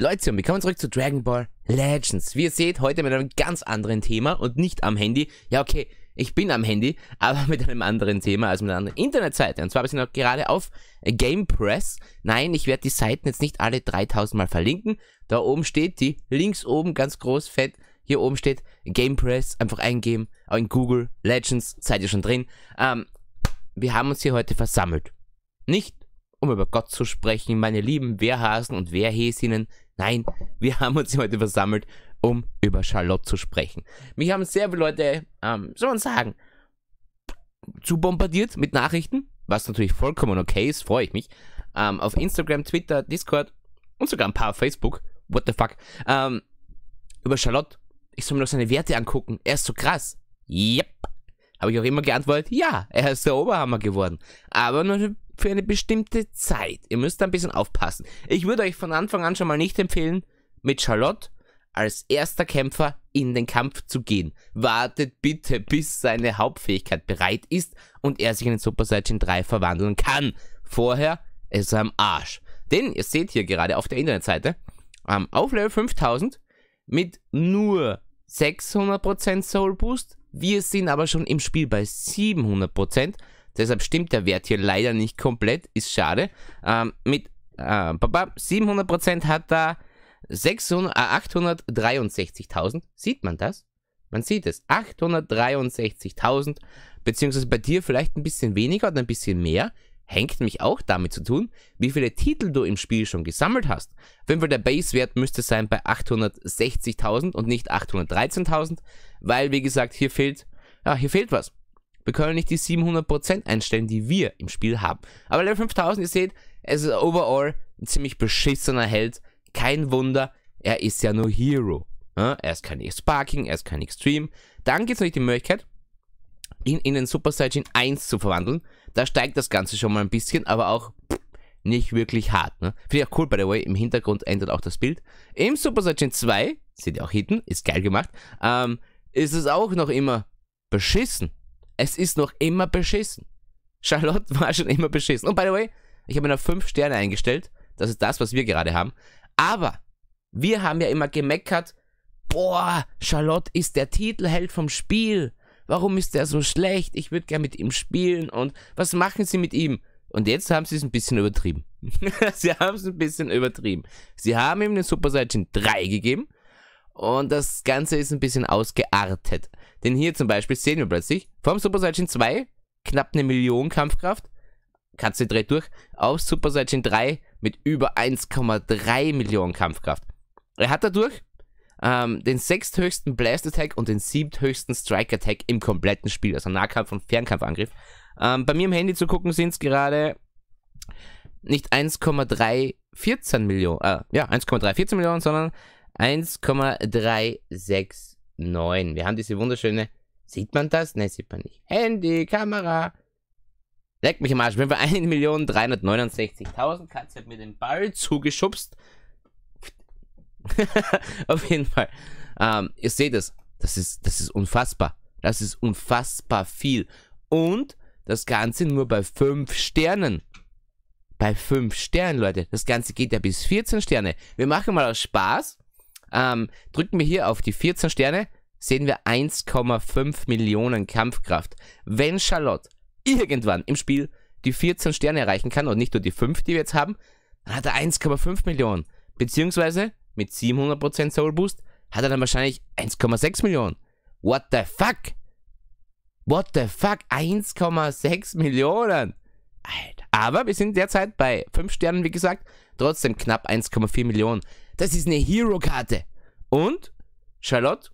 Leute, und willkommen zurück zu Dragon Ball Legends. Wie ihr seht, heute mit einem ganz anderen Thema und nicht am Handy. Ja, okay, ich bin am Handy, aber mit einem anderen Thema, also mit einer anderen Internetseite. Und zwar bin ich noch gerade auf GamePress. Nein, ich werde die Seiten jetzt nicht alle 3000 Mal verlinken. Da oben steht die, links oben ganz groß, fett. Hier oben steht GamePress, einfach eingeben, auch in Google Legends, seid ihr schon drin. Ähm, wir haben uns hier heute versammelt. Nicht um über Gott zu sprechen, meine lieben Wehrhasen und Wehrhäsinnen, Nein, wir haben uns heute versammelt, um über Charlotte zu sprechen. Mich haben sehr viele Leute, ähm, soll man sagen, zu bombardiert mit Nachrichten, was natürlich vollkommen okay ist, freue ich mich. Ähm, auf Instagram, Twitter, Discord und sogar ein paar auf Facebook. What the fuck? Ähm, über Charlotte. Ich soll mir noch seine Werte angucken. Er ist so krass. Yep. Habe ich auch immer geantwortet, ja, er ist der Oberhammer geworden. Aber nur für eine bestimmte Zeit. Ihr müsst da ein bisschen aufpassen. Ich würde euch von Anfang an schon mal nicht empfehlen, mit Charlotte als erster Kämpfer in den Kampf zu gehen. Wartet bitte, bis seine Hauptfähigkeit bereit ist und er sich in den Super Saiyan 3 verwandeln kann. Vorher ist er am Arsch. Denn ihr seht hier gerade auf der Internetseite, ähm, auf Level 5000 mit nur 600% Soul Boost. Wir sind aber schon im Spiel bei 700%. Deshalb stimmt der Wert hier leider nicht komplett, ist schade. Ähm, mit äh, 700% hat er 600, äh, 863.000. Sieht man das? Man sieht es. 863.000, beziehungsweise bei dir vielleicht ein bisschen weniger oder ein bisschen mehr hängt mich auch damit zu tun, wie viele Titel du im Spiel schon gesammelt hast. Auf jeden Fall der Basewert müsste sein bei 860.000 und nicht 813.000, weil wie gesagt, hier fehlt, ja, hier fehlt was. Wir können nicht die 700% einstellen, die wir im Spiel haben. Aber Level 5000, ihr seht, es ist overall ein ziemlich beschissener Held. Kein Wunder, er ist ja nur Hero. Ja, er ist kein Sparking, er ist kein Extreme. Dann gibt es natürlich die Möglichkeit, ihn in den Super Saiyan 1 zu verwandeln. Da steigt das Ganze schon mal ein bisschen, aber auch pff, nicht wirklich hart. Ne? Finde ich auch cool, by the way, im Hintergrund ändert auch das Bild. Im Super Saiyan 2, seht ihr auch hinten, ist geil gemacht, ähm, ist es auch noch immer beschissen es ist noch immer beschissen. Charlotte war schon immer beschissen. Und by the way, ich habe mir noch 5 Sterne eingestellt. Das ist das, was wir gerade haben. Aber wir haben ja immer gemeckert, boah, Charlotte ist der Titelheld vom Spiel. Warum ist der so schlecht? Ich würde gerne mit ihm spielen. Und was machen sie mit ihm? Und jetzt haben sie es ein bisschen übertrieben. sie haben es ein bisschen übertrieben. Sie haben ihm den Super Saiyan 3 gegeben. Und das Ganze ist ein bisschen ausgeartet. Denn hier zum Beispiel sehen wir plötzlich vom Super Saiyan 2 knapp eine Million Kampfkraft, Katze dreht durch, auf Super Saiyan 3 mit über 1,3 Millionen Kampfkraft. Er hat dadurch ähm, den sechsthöchsten Blast Attack und den siebthöchsten Strike Attack im kompletten Spiel, also Nahkampf und Fernkampfangriff. Ähm, bei mir im Handy zu gucken sind es gerade nicht 1,314 Millionen, äh, ja, 1,314 Millionen, sondern 1,36 9. Wir haben diese wunderschöne... Sieht man das? Ne, sieht man nicht. Handy, Kamera. Leck mich im Arsch. Wenn wir 1.369.000 Katze hat mir den Ball zugeschubst. Auf jeden Fall. Ähm, ihr seht es. Das ist, das ist unfassbar. Das ist unfassbar viel. Und das Ganze nur bei 5 Sternen. Bei 5 Sternen, Leute. Das Ganze geht ja bis 14 Sterne. Wir machen mal aus Spaß ähm, drücken wir hier auf die 14 Sterne, sehen wir 1,5 Millionen Kampfkraft. Wenn Charlotte irgendwann im Spiel die 14 Sterne erreichen kann und nicht nur die 5, die wir jetzt haben, dann hat er 1,5 Millionen. Beziehungsweise mit 700% Soul Boost hat er dann wahrscheinlich 1,6 Millionen. What the fuck? What the fuck? 1,6 Millionen. Alter. Aber wir sind derzeit bei 5 Sternen, wie gesagt. Trotzdem knapp 1,4 Millionen. Das ist eine Hero-Karte. Und Charlotte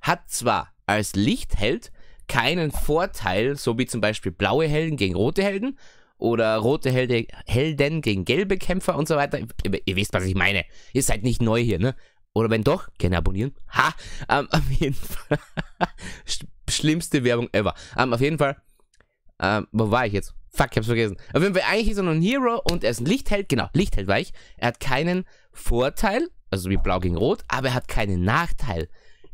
hat zwar als Lichtheld keinen Vorteil, so wie zum Beispiel blaue Helden gegen rote Helden oder rote Helde, Helden gegen gelbe Kämpfer und so weiter. Ihr, ihr wisst, was ich meine. Ihr seid nicht neu hier, ne? Oder wenn doch, gerne abonnieren. Ha! Ähm, auf jeden Fall. Schlimmste Werbung ever. Ähm, auf jeden Fall. Ähm, wo war ich jetzt? Fuck, ich hab's vergessen. Auf jeden Fall, eigentlich ist er nur ein Hero und er ist ein Lichtheld. Genau, Lichtheld war ich. Er hat keinen Vorteil, also wie Blau gegen Rot, aber er hat keinen Nachteil.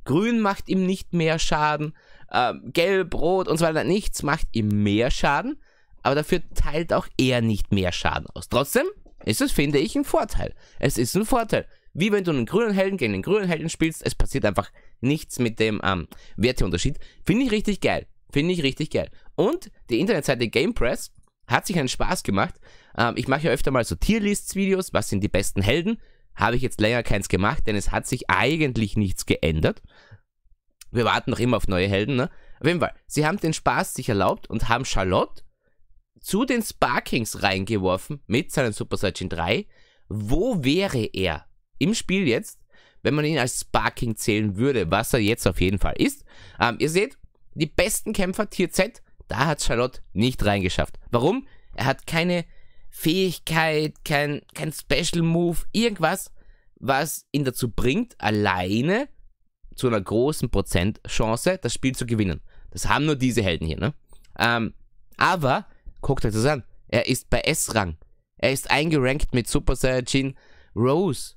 Grün macht ihm nicht mehr Schaden, äh, Gelb, Rot und so weiter, nichts macht ihm mehr Schaden, aber dafür teilt auch er nicht mehr Schaden aus. Trotzdem ist es, finde ich, ein Vorteil. Es ist ein Vorteil. Wie wenn du einen grünen Helden gegen einen grünen Helden spielst, es passiert einfach nichts mit dem ähm, Werteunterschied. Finde ich richtig geil. Finde ich richtig geil. Und die Internetseite GamePress hat sich einen Spaß gemacht. Ähm, ich mache ja öfter mal so Tierlists-Videos, was sind die besten Helden habe ich jetzt länger keins gemacht, denn es hat sich eigentlich nichts geändert. Wir warten noch immer auf neue Helden, ne? Auf jeden Fall, sie haben den Spaß sich erlaubt und haben Charlotte zu den Sparkings reingeworfen mit seinem Super Saiyan 3. Wo wäre er im Spiel jetzt, wenn man ihn als Sparking zählen würde, was er jetzt auf jeden Fall ist? Ähm, ihr seht, die besten Kämpfer Tier Z, da hat Charlotte nicht reingeschafft. Warum? Er hat keine Fähigkeit, kein, kein Special Move, irgendwas, was ihn dazu bringt, alleine zu einer großen Prozentchance das Spiel zu gewinnen. Das haben nur diese Helden hier, ne? Ähm, aber, guckt euch das an, er ist bei S-Rang. Er ist eingerankt mit Super Saiyajin Rose,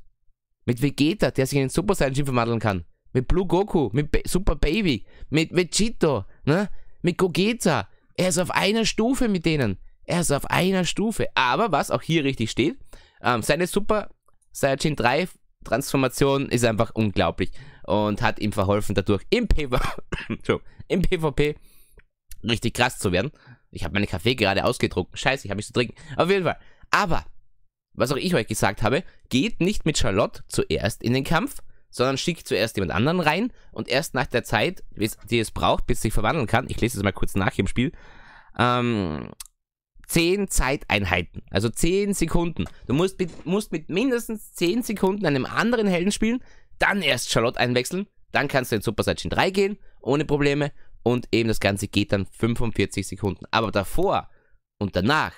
mit Vegeta, der sich in den Super Saiyajin vermandeln kann, mit Blue Goku, mit Be Super Baby, mit Vegito, ne? mit Gogeta. Er ist auf einer Stufe mit denen. Er ist auf einer Stufe. Aber was auch hier richtig steht, ähm, seine Super Saiyajin 3 Transformation ist einfach unglaublich und hat ihm verholfen, dadurch im, PV im PvP richtig krass zu werden. Ich habe meine Kaffee gerade ausgedruckt. Scheiße, ich habe nichts zu trinken. Auf jeden Fall. Aber, was auch ich euch gesagt habe, geht nicht mit Charlotte zuerst in den Kampf, sondern schickt zuerst jemand anderen rein und erst nach der Zeit, die es braucht, bis es sich verwandeln kann, ich lese es mal kurz nach im Spiel, ähm, 10 Zeiteinheiten, also 10 Sekunden. Du musst mit, musst mit mindestens 10 Sekunden einem anderen Helden spielen, dann erst Charlotte einwechseln, dann kannst du in Super Saiyan 3 gehen, ohne Probleme. Und eben das Ganze geht dann 45 Sekunden. Aber davor und danach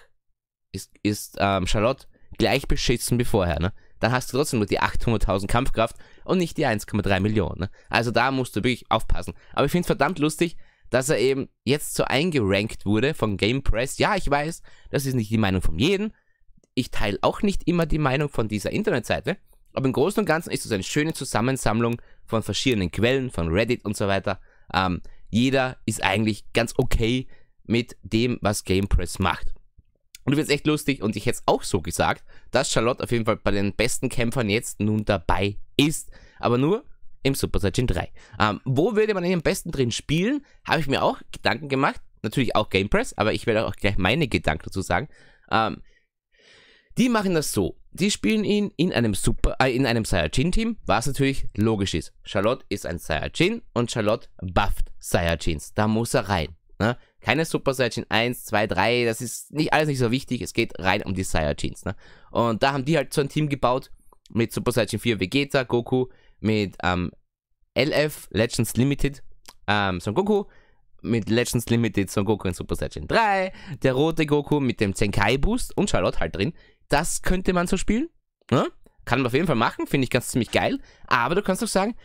ist, ist ähm, Charlotte gleich beschissen wie vorher. Ne? Dann hast du trotzdem nur die 800.000 Kampfkraft und nicht die 1,3 Millionen. Ne? Also da musst du wirklich aufpassen. Aber ich finde es verdammt lustig, dass er eben jetzt so eingerankt wurde von Game Press. Ja, ich weiß, das ist nicht die Meinung von jedem. Ich teile auch nicht immer die Meinung von dieser Internetseite. Aber im Großen und Ganzen ist es eine schöne Zusammensammlung von verschiedenen Quellen, von Reddit und so weiter. Ähm, jeder ist eigentlich ganz okay mit dem, was GamePress macht. Und du wirst echt lustig und ich hätte es auch so gesagt, dass Charlotte auf jeden Fall bei den besten Kämpfern jetzt nun dabei ist. Aber nur, im Super Saiyan 3. Ähm, wo würde man ihn am besten drin spielen? Habe ich mir auch Gedanken gemacht. Natürlich auch Game Press, aber ich werde auch gleich meine Gedanken dazu sagen. Ähm, die machen das so. Die spielen ihn in einem Super, äh, in einem Saiyajin-Team, was natürlich logisch ist. Charlotte ist ein Saiyajin und Charlotte bufft Saiyajins. Da muss er rein. Ne? Keine Super Saiyajin 1, 2, 3, das ist nicht alles nicht so wichtig. Es geht rein um die Saiyajins. Ne? Und da haben die halt so ein Team gebaut mit Super Saiyajin 4 Vegeta, Goku, mit ähm, LF Legends Limited ähm, Son Goku, mit Legends Limited Son Goku in Super Saiyan 3, der rote Goku mit dem Zenkai Boost und Charlotte halt drin. Das könnte man so spielen. Ne? Kann man auf jeden Fall machen, finde ich ganz ziemlich geil. Aber du kannst auch sagen,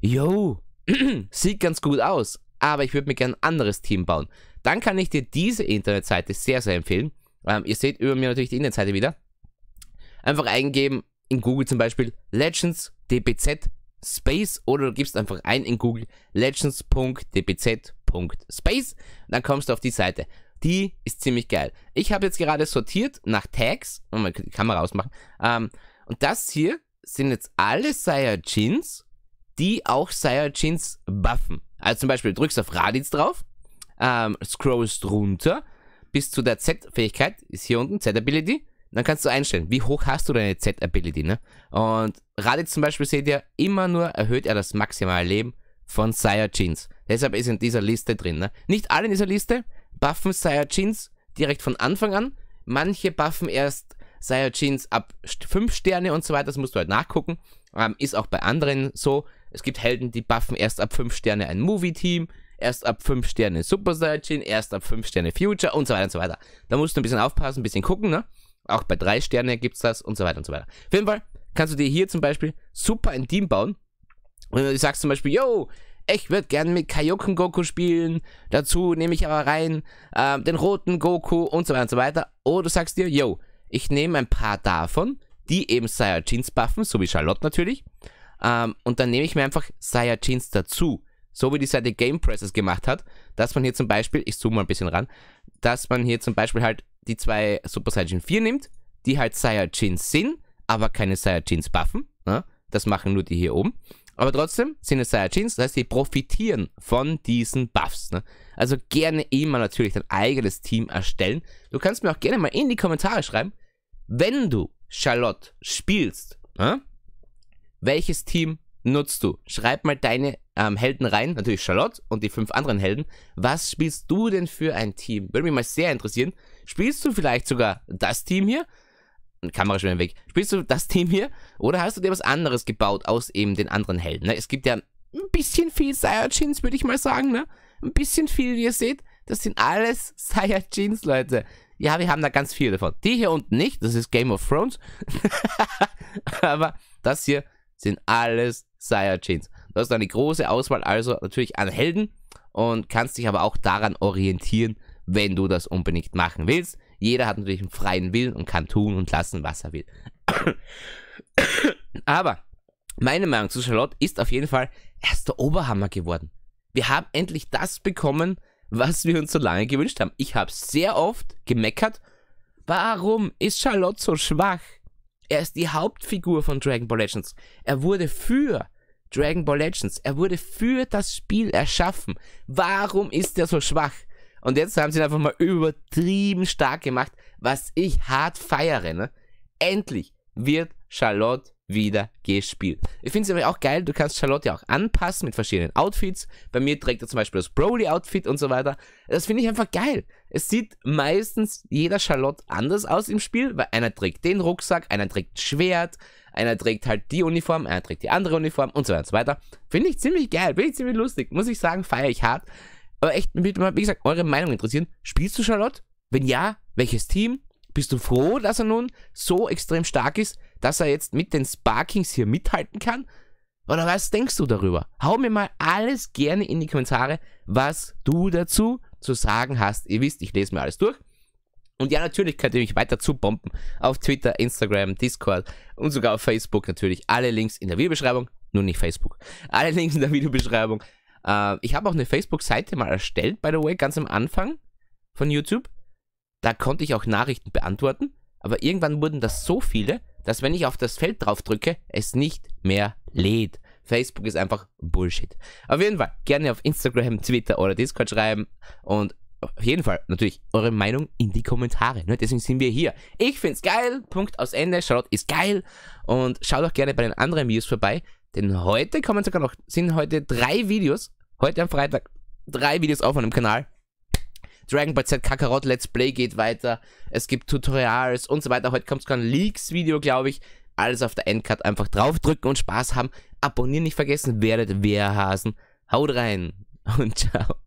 yo, sieht ganz gut aus, aber ich würde mir gerne ein anderes Team bauen. Dann kann ich dir diese Internetseite sehr, sehr empfehlen. Ähm, ihr seht über mir natürlich die Internetseite wieder. Einfach eingeben in Google zum Beispiel Legends DBZ Space oder du gibst einfach ein in Google legends.dbz.space dann kommst du auf die Seite. Die ist ziemlich geil. Ich habe jetzt gerade sortiert nach Tags. Oh, man kann die Kamera ausmachen. Ähm, und das hier sind jetzt alle Saiyajins, die auch Saiyajins buffen. Also zum Beispiel drückst auf Raditz drauf, ähm, scrollst runter bis zu der Z-Fähigkeit, ist hier unten Z-Ability. Dann kannst du einstellen, wie hoch hast du deine Z-Ability, ne? Und Raditz zum Beispiel seht ihr, immer nur erhöht er das maximale Leben von Saiyajins. Deshalb ist in dieser Liste drin, ne? Nicht alle in dieser Liste buffen Saiyajins direkt von Anfang an. Manche buffen erst Saiyajins ab 5 Sterne und so weiter, das musst du halt nachgucken. Ähm, ist auch bei anderen so. Es gibt Helden, die buffen erst ab 5 Sterne ein Movie-Team, erst ab 5 Sterne Super Saiyajin, erst ab 5 Sterne Future und so weiter und so weiter. Da musst du ein bisschen aufpassen, ein bisschen gucken, ne? Auch bei drei Sterne gibt es das und so weiter und so weiter. Auf jeden Fall kannst du dir hier zum Beispiel super ein Team bauen. Und du sagst zum Beispiel, yo, ich würde gerne mit Kaioken Goku spielen, dazu nehme ich aber rein äh, den roten Goku und so weiter und so weiter. Oder du sagst dir, yo, ich nehme ein paar davon, die eben Saiyajins buffen, so wie Charlotte natürlich. Ähm, und dann nehme ich mir einfach Saiyajins dazu. So wie die Seite Game Press gemacht hat, dass man hier zum Beispiel, ich zoome mal ein bisschen ran, dass man hier zum Beispiel halt die zwei Super Saiyan 4 nimmt, die halt Saiyajins sind, aber keine Saiyajins buffen. Ne? Das machen nur die hier oben. Aber trotzdem sind es Saiyajins, das heißt, die profitieren von diesen Buffs. Ne? Also gerne immer natürlich dein eigenes Team erstellen. Du kannst mir auch gerne mal in die Kommentare schreiben, wenn du Charlotte spielst, ne? welches Team nutzt du? Schreib mal deine ähm, Helden rein, natürlich Charlotte und die fünf anderen Helden. Was spielst du denn für ein Team? Würde mich mal sehr interessieren. Spielst du vielleicht sogar das Team hier? Kamera schon Weg. Spielst du das Team hier? Oder hast du dir was anderes gebaut aus eben den anderen Helden? Ne? Es gibt ja ein bisschen viel Saiyajins, würde ich mal sagen. Ne? Ein bisschen viel, wie ihr seht. Das sind alles Saiyajins, Leute. Ja, wir haben da ganz viele davon. Die hier unten nicht, das ist Game of Thrones. Aber das hier sind alles Sire-Chains. Du hast eine große Auswahl also natürlich an Helden und kannst dich aber auch daran orientieren, wenn du das unbedingt machen willst. Jeder hat natürlich einen freien Willen und kann tun und lassen, was er will. aber meine Meinung zu Charlotte ist auf jeden Fall erst der Oberhammer geworden. Wir haben endlich das bekommen, was wir uns so lange gewünscht haben. Ich habe sehr oft gemeckert, warum ist Charlotte so schwach? Er ist die Hauptfigur von Dragon Ball Legends. Er wurde für Dragon Ball Legends, er wurde für das Spiel erschaffen. Warum ist er so schwach? Und jetzt haben sie ihn einfach mal übertrieben stark gemacht, was ich hart feiere. Ne? Endlich wird Charlotte wieder gespielt. Ich finde es aber auch geil, du kannst Charlotte ja auch anpassen mit verschiedenen Outfits. Bei mir trägt er zum Beispiel das Broly-Outfit und so weiter. Das finde ich einfach geil. Es sieht meistens jeder Charlotte anders aus im Spiel, weil einer trägt den Rucksack, einer trägt Schwert, einer trägt halt die Uniform, einer trägt die andere Uniform und so weiter und so weiter. Finde ich ziemlich geil, finde ich ziemlich lustig. Muss ich sagen, feiere ich hart. Aber echt, mich wie gesagt, eure Meinung interessieren. Spielst du Charlotte? Wenn ja, welches Team? Bist du froh, dass er nun so extrem stark ist? dass er jetzt mit den Sparkings hier mithalten kann? Oder was denkst du darüber? Hau mir mal alles gerne in die Kommentare, was du dazu zu sagen hast. Ihr wisst, ich lese mir alles durch. Und ja, natürlich könnt ihr mich weiter zubomben auf Twitter, Instagram, Discord und sogar auf Facebook natürlich. Alle Links in der Videobeschreibung, nur nicht Facebook. Alle Links in der Videobeschreibung. Äh, ich habe auch eine Facebook-Seite mal erstellt, by the way, ganz am Anfang von YouTube. Da konnte ich auch Nachrichten beantworten, aber irgendwann wurden das so viele, dass wenn ich auf das Feld drauf drücke, es nicht mehr lädt. Facebook ist einfach Bullshit. Auf jeden Fall gerne auf Instagram, Twitter oder Discord schreiben und auf jeden Fall natürlich eure Meinung in die Kommentare. Ne? Deswegen sind wir hier. Ich find's geil. Punkt aus Ende. Charlotte ist geil. Und schaut auch gerne bei den anderen Videos vorbei. Denn heute kommen sogar noch, sind heute drei Videos. Heute am Freitag drei Videos auf meinem Kanal. Dragon Ball Z Kakarot Let's Play geht weiter. Es gibt Tutorials und so weiter. Heute kommt sogar ein Leaks-Video, glaube ich. Alles auf der Endcard einfach draufdrücken und Spaß haben. Abonnieren nicht vergessen. Werdet Wehrhasen. Haut rein und ciao.